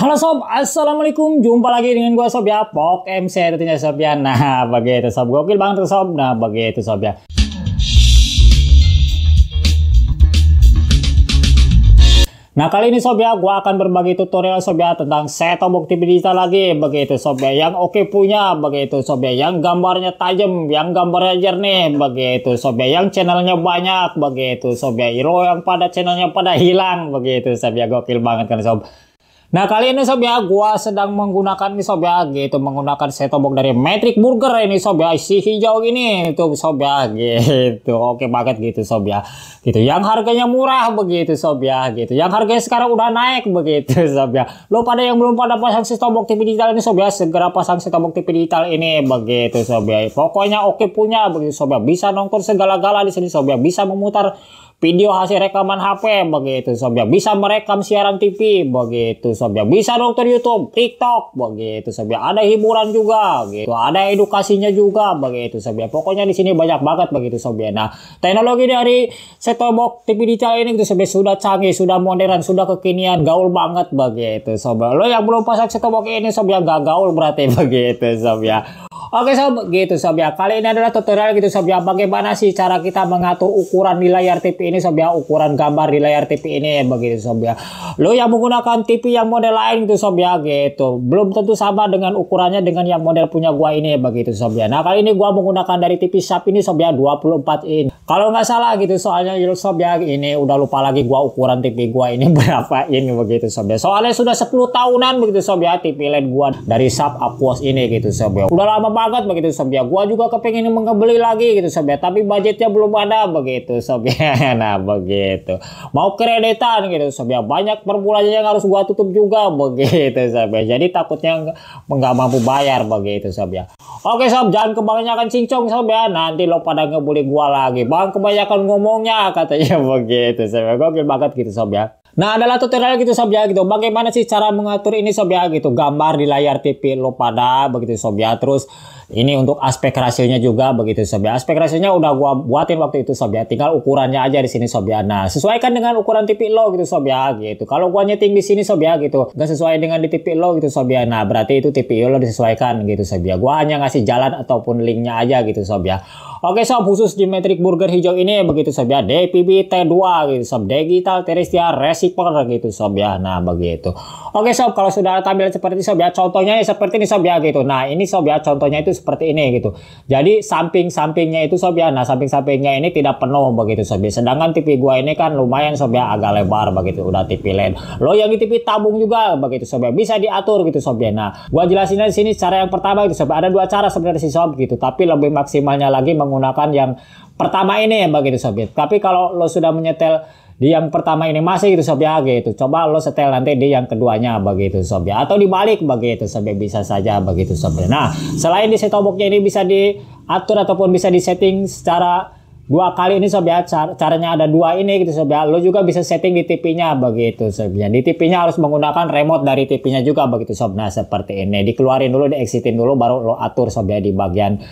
Halo sob, assalamualaikum. Jumpa lagi dengan gue sob ya, Pok MC tentunya sob ya. Nah, itu sob, gokil banget tuh sob. Nah, begitu sob ya. Nah kali ini sob ya, gue akan berbagi tutorial sob ya tentang set box TV digital lagi begitu sob ya, yang oke okay punya begitu sob ya, yang gambarnya tajam, yang gambarnya jernih begitu sob ya, yang channelnya banyak begitu sob ya, hero yang pada channelnya pada hilang begitu sob ya, gokil banget kan sob. Nah kali ini sob ya, gua sedang menggunakan nih sob ya, gitu menggunakan setobok dari Metric Burger ini sob ya, si hijau ini itu sob ya, gitu. Oke paket gitu sob ya, gitu. Yang harganya murah begitu sob ya, gitu. Yang harganya sekarang udah naik begitu sob ya. Lo pada yang belum pada pasang setobok TV digital ini sob ya, segera pasang setobok TV digital ini begitu sob ya. Pokoknya oke punya begitu sob ya. Bisa nongkrong segala-gala di sini sob ya, bisa memutar video hasil rekaman HP begitu sob ya bisa merekam siaran TV begitu sob ya bisa nonton YouTube TikTok begitu sob ya ada hiburan juga gitu ada edukasinya juga begitu sob ya pokoknya di sini banyak banget begitu sob ya nah teknologi dari setobok TV di TV digital ini gitu sob sudah canggih sudah modern sudah kekinian gaul banget begitu sob ya lo yang belum pasang setobok ini sob ya gak gaul berarti begitu sob ya Oke sob gitu sob ya kali ini adalah tutorial gitu sob ya bagaimana sih cara kita mengatur ukuran di layar TV ini sobya ukuran gambar di layar TV ini ya begitu ya lo yang menggunakan TV yang model lain gitu ya gitu belum tentu sama dengan ukurannya dengan yang model punya gua ini ya begitu ya nah kali ini gua menggunakan dari TV Sharp ini sob ya 24 in kalau nggak salah gitu soalnya sob ya ah, ini udah lupa lagi gua ukuran TV gua ini berapa ini begitu sob ya soalnya sudah 10 tahunan begitu sob ya ah, TV LED gua dari Sharp Aquos ini gitu sob ya udah lama banget begitu sob ya gua juga kepengen mengebeli lagi gitu sob ya tapi budgetnya belum ada begitu sob ya nah begitu mau kreditan gitu sobya banyak perbulannya yang harus gua tutup juga begitu sobya jadi takutnya nggak mampu bayar begitu sobya oke sob jangan kebanyakan cincong sobya nanti lo pada ngebully gua lagi bang kebanyakan ngomongnya katanya begitu sebenarnya gokil banget gitu sob ya Nah adalah tutorial gitu sob ya gitu bagaimana sih cara mengatur ini sob ya gitu gambar di layar TV lo pada begitu sob ya terus ini untuk aspek rasionya juga begitu sob ya. Aspek rasionya udah gua buatin waktu itu sob ya. Tinggal ukurannya aja di sini sob ya. Nah, sesuaikan dengan ukuran TV lo gitu sob. Ya, gitu. Kalau gua nyeting di sini sob. Ya, gitu, Gak sesuai dengan di TV lo gitu sob. Ya. Nah, berarti itu TV lo disesuaikan gitu sob. Ya. Gua hanya ngasih jalan ataupun linknya aja gitu sob. Ya. Oke sob, khusus di metrik burger hijau ini begitu sob ya. DPB T2 gitu sob. Digital Terestia Receiver gitu sob ya. Nah begitu. Oke sob, kalau sudah tampil seperti sob ya. Contohnya ya seperti ini sob ya gitu. Nah ini sob ya, contohnya itu seperti ini gitu. Jadi samping-sampingnya itu sob ya. Nah, samping-sampingnya ini tidak penuh begitu sob ya. Sedangkan TV gua ini kan lumayan sob ya agak lebar begitu. Udah TV LED. Lo yang di TV tabung juga begitu sob ya. Bisa diatur gitu sob ya. Nah, gua jelasin di sini cara yang pertama gitu sob. Ada dua cara sebenarnya sih sob gitu, tapi lebih maksimalnya lagi menggunakan yang pertama ini ya begitu sob ya. Tapi kalau lo sudah menyetel di yang pertama ini masih itu sob ya gitu. Coba lo setel nanti di yang keduanya begitu sob ya atau dibalik begitu sob ya bisa saja begitu sob ya. Nah, selain di set boxnya ini bisa diatur ataupun bisa disetting secara dua kali ini sob ya car caranya ada dua ini gitu sob ya lo juga bisa setting di TV-nya begitu sob ya di TV-nya harus menggunakan remote dari TV-nya juga begitu sob nah seperti ini dikeluarin dulu di exitin dulu baru lo atur sob ya di bagian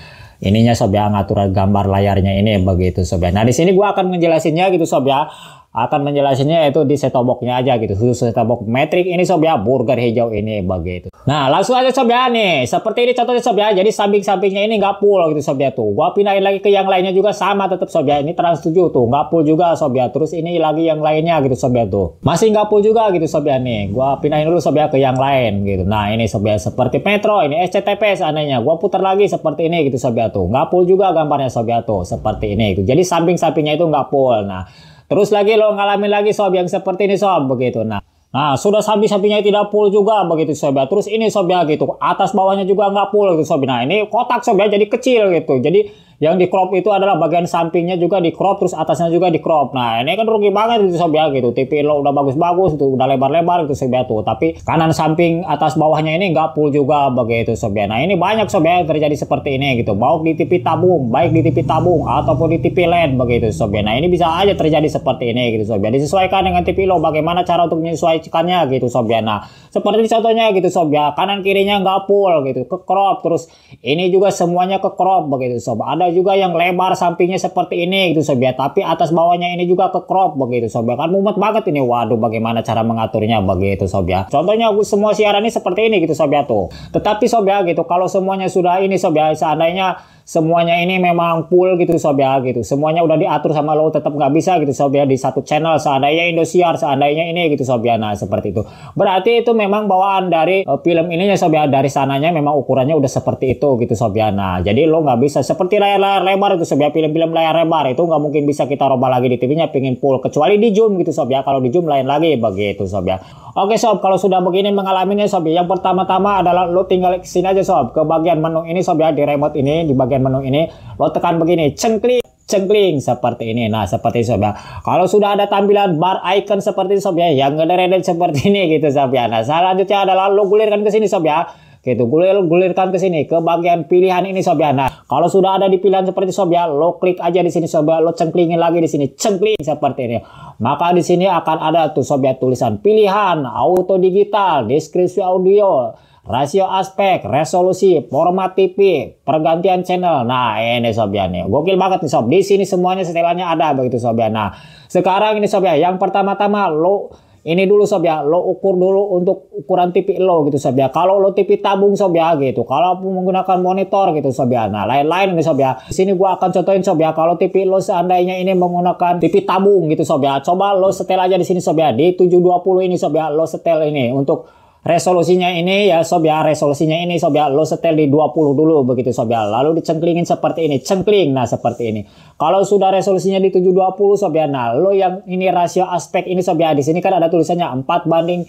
ininya sob ya ngatur gambar layarnya ini begitu sob ya nah di sini gua akan menjelasinnya gitu sob ya akan menjelaskannya itu di setoboknya aja gitu khusus setobok metrik ini sob ya burger hijau ini begitu nah langsung aja sob ya nih seperti ini contohnya sob ya jadi samping-sampingnya ini nggak full gitu sob ya tuh gua pindahin lagi ke yang lainnya juga sama tetap sob ya ini trans 7 tuh nggak full juga sob ya terus ini lagi yang lainnya gitu sob ya tuh masih nggak full juga gitu sob ya nih gua pindahin dulu sob ya ke yang lain gitu nah ini sob ya seperti metro ini SCTP seandainya gua putar lagi seperti ini gitu sob ya tuh nggak full juga gambarnya sob ya tuh seperti ini gitu jadi samping-sampingnya itu nggak full nah Terus lagi lo ngalamin lagi sob yang seperti ini sob begitu. Nah, Nah, sudah sapi-sapinya tidak full juga begitu sob ya. Terus ini sob ya gitu. Atas bawahnya juga nggak full gitu sob. Nah, ini kotak sob ya jadi kecil gitu. Jadi yang di crop itu adalah bagian sampingnya juga di crop terus atasnya juga di crop nah ini kan rugi banget gitu sob ya gitu TV lo udah bagus-bagus itu udah lebar-lebar gitu sob ya tuh tapi kanan samping atas bawahnya ini nggak full juga begitu sob ya nah ini banyak sob ya yang terjadi seperti ini gitu mau di tipe tabung baik di tipe tabung ataupun di TV LED begitu sob ya nah ini bisa aja terjadi seperti ini gitu sob ya disesuaikan dengan tipe lo bagaimana cara untuk menyesuaikannya gitu sob ya nah seperti contohnya gitu sob ya kanan kirinya nggak full gitu ke crop terus ini juga semuanya ke crop begitu sob ada juga yang lebar sampingnya seperti ini gitu sob ya. Tapi atas bawahnya ini juga ke crop begitu ya. Kan mumet banget ini. Waduh bagaimana cara mengaturnya begitu sob ya. Contohnya semua siaran ini seperti ini gitu sob ya tuh. Tetapi sob ya gitu kalau semuanya sudah ini sob ya seandainya semuanya ini memang full gitu sob ya gitu semuanya udah diatur sama lo tetap nggak bisa gitu sob ya di satu channel seandainya Indosiar seandainya ini gitu sob ya nah seperti itu berarti itu memang bawaan dari uh, film ininya sob ya dari sananya memang ukurannya udah seperti itu gitu sob ya nah jadi lo nggak bisa seperti layar layar-layar lebar itu sob ya film-film layar lebar itu nggak mungkin bisa kita rubah lagi di TV-nya pingin full kecuali di zoom gitu sob ya kalau di zoom lain lagi begitu sob ya oke sob kalau sudah begini mengalaminya sob ya yang pertama-tama adalah lo tinggal kesini aja sob ke bagian menu ini sob ya di remote ini di bagian menu ini lo tekan begini cengkling, cengkling seperti ini. Nah, seperti sob ya. Kalau sudah ada tampilan bar icon seperti ini, sob ya, yang ngederedek seperti ini gitu sob ya. Nah, selanjutnya adalah lo gulirkan ke sini sob ya Gitu, gulir-gulirkan ke sini, ke bagian pilihan ini Sobiana nah, kalau sudah ada di pilihan seperti ya lo klik aja di sini Sob lo cengklingin lagi di sini, cengkling seperti ini. Maka di sini akan ada tuh Sob ya tulisan pilihan, auto digital, deskripsi audio, rasio aspek, resolusi, format TV, pergantian channel. Nah, ini ya nih. Gokil banget nih Sob. Di sini semuanya setelannya ada begitu ya. Nah, sekarang ini Sob ya yang pertama-tama lo ini dulu sob ya lo ukur dulu untuk ukuran TV lo gitu sob ya kalau lo TV tabung sob ya gitu kalau menggunakan monitor gitu sob ya nah lain-lain nih gitu, sob ya Di sini gua akan contohin sob ya kalau TV lo seandainya ini menggunakan TV tabung gitu sob ya coba lo setel aja di sini sob ya di 720 ini sob ya lo setel ini untuk resolusinya ini ya sob ya resolusinya ini sob ya lo setel di 20 dulu begitu sob ya lalu dicengklingin seperti ini cengkling nah seperti ini kalau sudah resolusinya di 720 sob ya nah lo yang ini rasio aspek ini sob ya di sini kan ada tulisannya 4 banding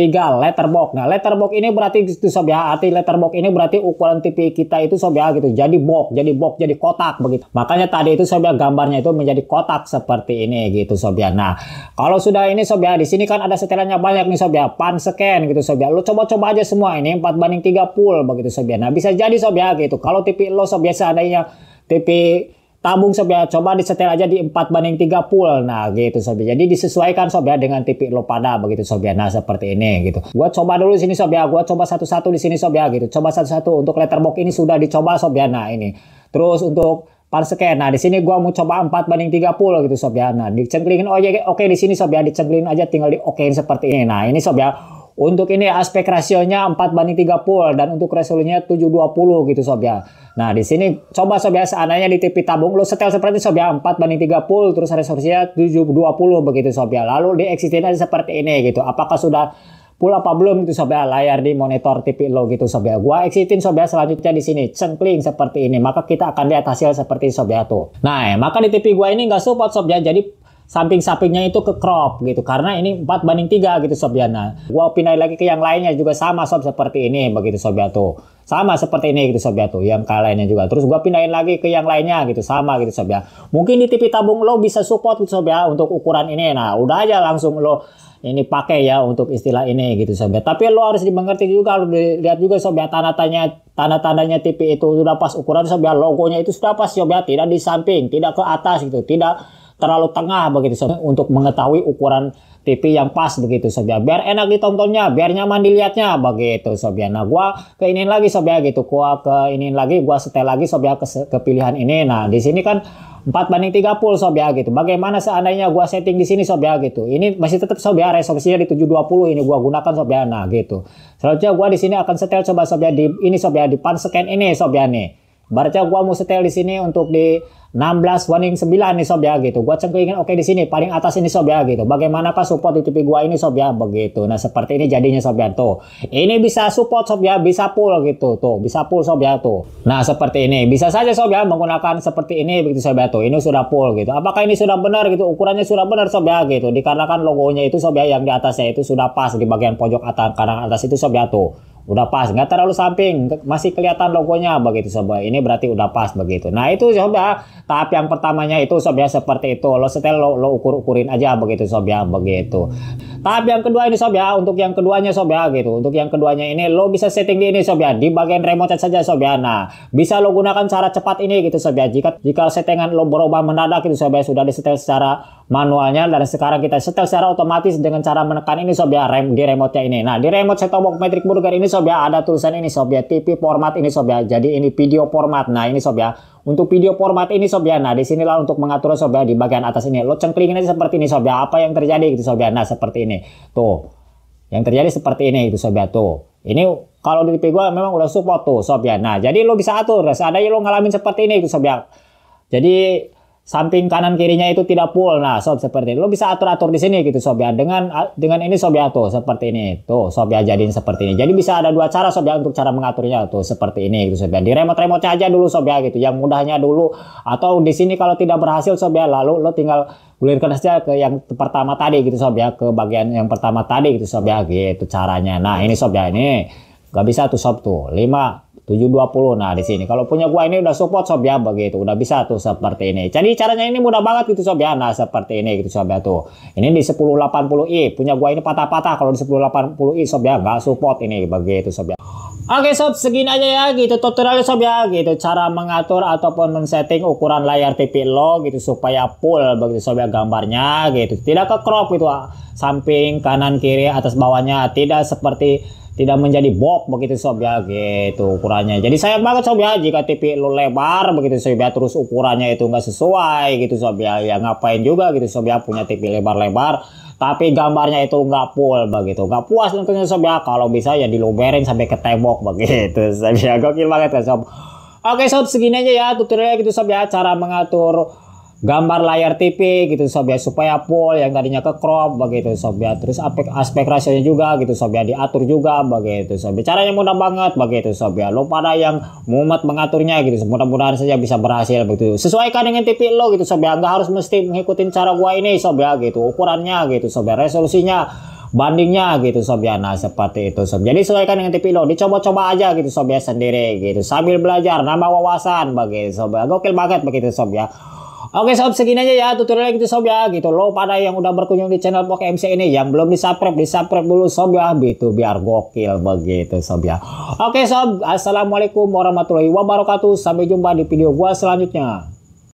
tiga letterbox. Nah, letterbox ini berarti itu sob ya. Arti letterbox ini berarti ukuran TV kita itu sob ya gitu. Jadi box, jadi box, jadi kotak begitu. Makanya tadi itu sob ya gambarnya itu menjadi kotak seperti ini gitu sob ya. Nah, kalau sudah ini sob ya di sini kan ada setelannya banyak nih sob ya. Pan scan gitu sob ya. Lu coba-coba aja semua ini 4 banding 3 full begitu sob ya. Nah, bisa jadi sob ya gitu. Kalau TV lo sob biasa ada yang TV tabung sob ya coba disetel aja di 4 banding 3 pool nah gitu sob ya jadi disesuaikan sob ya dengan tipe lo pada begitu sob ya nah seperti ini gitu gua coba dulu sini sob ya gua coba satu-satu di sini sob ya gitu coba satu-satu untuk letterbox ini sudah dicoba sob ya nah ini terus untuk par scan. Nah, di sini gua mau coba 4 banding 30 gitu sob ya. Nah, dicengklingin oh ya oke di sini sob ya dicengklingin aja tinggal di okein seperti ini. Nah, ini sob ya untuk ini aspek rasionya 4 banding 30 dan untuk resolusinya 720 gitu sob ya. Nah di sini coba sob ya seandainya di TV tabung lo setel seperti sob ya 4 banding 30 terus resolusinya 720 begitu sob ya. Lalu di eksistennya seperti ini gitu. Apakah sudah full apa belum gitu sob ya layar di monitor TV lo gitu sob ya. Gua exitin sob ya selanjutnya di sini cengkling seperti ini. Maka kita akan lihat hasil seperti sob ya tuh. Nah, ya, maka di TV gua ini nggak support sob ya. Jadi samping-sampingnya itu ke crop gitu karena ini 4 banding 3 gitu Sobiana. Gua pindah lagi ke yang lainnya juga sama sob seperti ini begitu Sobiato. Sama seperti ini gitu tuh yang kalahnya juga. Terus gua pindahin lagi ke yang lainnya gitu sama gitu Sobia. Ya. Mungkin di tipi tabung lo bisa support gitu Sobia ya, untuk ukuran ini. Nah, udah aja langsung lo ini pakai ya untuk istilah ini gitu ya Tapi lo harus dimengerti juga, lo lihat juga ya tanda-tandanya tanda-tandanya tipi itu sudah pas ukuran ya logonya itu sudah pas ya tidak di samping, tidak ke atas gitu, tidak terlalu tengah begitu sob, untuk mengetahui ukuran TV yang pas begitu sob ya. Biar enak ditontonnya, biar nyaman dilihatnya begitu sob ya. Nah, gua ke ini lagi sob ya, gitu. Gua ini lagi, gua setel lagi sob ya ke, ke pilihan ini. Nah, di sini kan 4 banding 30 sob ya gitu. Bagaimana seandainya gua setting di sini sob ya gitu. Ini masih tetap sob ya resolusinya di 720 ini gua gunakan sob ya. Nah, gitu. Selanjutnya gua di sini akan setel coba sob ya di ini sob ya di pan scan ini sob ya nih. Barca gua mau setel di sini untuk di 16 warning 9 nih sob ya gitu. Gua cengkingin oke okay, di sini paling atas ini sob ya gitu. Bagaimanakah support di TV gua ini sob ya begitu. Nah, seperti ini jadinya sob ya tuh. Ini bisa support sob ya, bisa pull gitu tuh. Bisa pull sob ya tuh. Nah, seperti ini. Bisa saja sob ya menggunakan seperti ini begitu sob ya tuh. Ini sudah pull gitu. Apakah ini sudah benar gitu? Ukurannya sudah benar sob ya gitu. Dikarenakan logonya itu sob ya yang di atasnya itu sudah pas di bagian pojok atas kanan atas itu sob ya tuh udah pas nggak terlalu samping masih kelihatan logonya begitu sobat ini berarti udah pas begitu nah itu sobat ya. tahap yang pertamanya itu sobat ya, seperti itu lo setel lo, lo ukur ukurin aja begitu sobat ya begitu tahap yang kedua ini sobat ya. untuk yang keduanya sobat gitu untuk yang keduanya ini lo bisa setting di ini sobat di bagian remote saja sobat nah bisa lo gunakan cara cepat ini gitu sobat jika jika settingan lo berubah mendadak itu sobat ya sudah setel secara manualnya dan sekarang kita setel secara otomatis dengan cara menekan ini sobat rem di remote nya ini nah di remote setobok box metric burger ini sobat sob ya, ada tulisan ini sob ya, TV format ini sob ya. Jadi ini video format. Nah, ini sob ya. Untuk video format ini sob ya. Nah, disinilah untuk mengatur sob ya di bagian atas ini. Lo cengklingin aja seperti ini sob ya. Apa yang terjadi gitu sob ya. Nah, seperti ini. Tuh. Yang terjadi seperti ini itu sob ya. Tuh. Ini kalau di TV gua memang udah support tuh sob ya. Nah, jadi lo bisa atur. Seandainya lo ngalamin seperti ini itu sob ya. Jadi samping kanan kirinya itu tidak full. Nah, sob seperti ini. Lo bisa atur-atur di sini gitu sob ya. Dengan dengan ini sob ya tuh seperti ini. Tuh sob ya jadiin seperti ini. Jadi bisa ada dua cara sob ya untuk cara mengaturnya tuh seperti ini gitu sob ya. Di remote-remote aja dulu sob ya gitu. Yang mudahnya dulu atau di sini kalau tidak berhasil sob ya lalu lo tinggal gulirkan saja ke yang pertama tadi gitu sob ya ke bagian yang pertama tadi gitu sob ya gitu caranya. Nah, ini sob ya ini Gak bisa tuh sob tuh. lima 720 nah di sini kalau punya gua ini udah support sob ya begitu udah bisa tuh seperti ini jadi caranya ini mudah banget gitu sob ya nah seperti ini gitu sob ya tuh ini di 1080i punya gua ini patah-patah kalau di 1080i sob ya nggak support ini begitu sob ya Oke sob, segini aja ya gitu tutorialnya sob ya gitu cara mengatur ataupun men-setting ukuran layar TV lo gitu supaya full begitu sob ya gambarnya gitu. Tidak ke crop gitu samping kanan kiri atas bawahnya tidak seperti tidak menjadi bok begitu sob ya gitu ukurannya jadi sayang banget sob ya jika tipe lu lebar begitu sob ya terus ukurannya itu enggak sesuai gitu sob ya ya ngapain juga gitu sob ya punya tipe lebar-lebar tapi gambarnya itu enggak full begitu enggak puas tentunya sob ya kalau bisa ya diluberin sampai ke tembok begitu sob ya gokil banget ya sob oke sob segini aja ya tutorialnya gitu sob ya cara mengatur gambar layar TV gitu sob ya supaya full yang tadinya ke crop begitu sob ya terus aspek aspek rasionya juga gitu sob ya diatur juga begitu sob ya caranya mudah banget begitu sob ya lo pada yang mumet mengaturnya gitu mudah-mudahan saja bisa berhasil begitu sesuaikan dengan TV lo gitu sob ya nggak harus mesti mengikuti cara gua ini sob ya gitu ukurannya gitu sob ya resolusinya bandingnya gitu sob ya nah seperti itu sob jadi sesuaikan dengan TV lo dicoba-coba aja gitu sob ya sendiri gitu sambil belajar nambah wawasan begitu sob ya gokil banget begitu sob ya Oke sob segini aja ya tutorialnya gitu sob ya gitu loh pada yang udah berkunjung di channel Poke MC ini yang belum di subscribe di subscribe dulu sob ya gitu biar gokil begitu sob ya. Oke sob assalamualaikum warahmatullahi wabarakatuh sampai jumpa di video gua selanjutnya.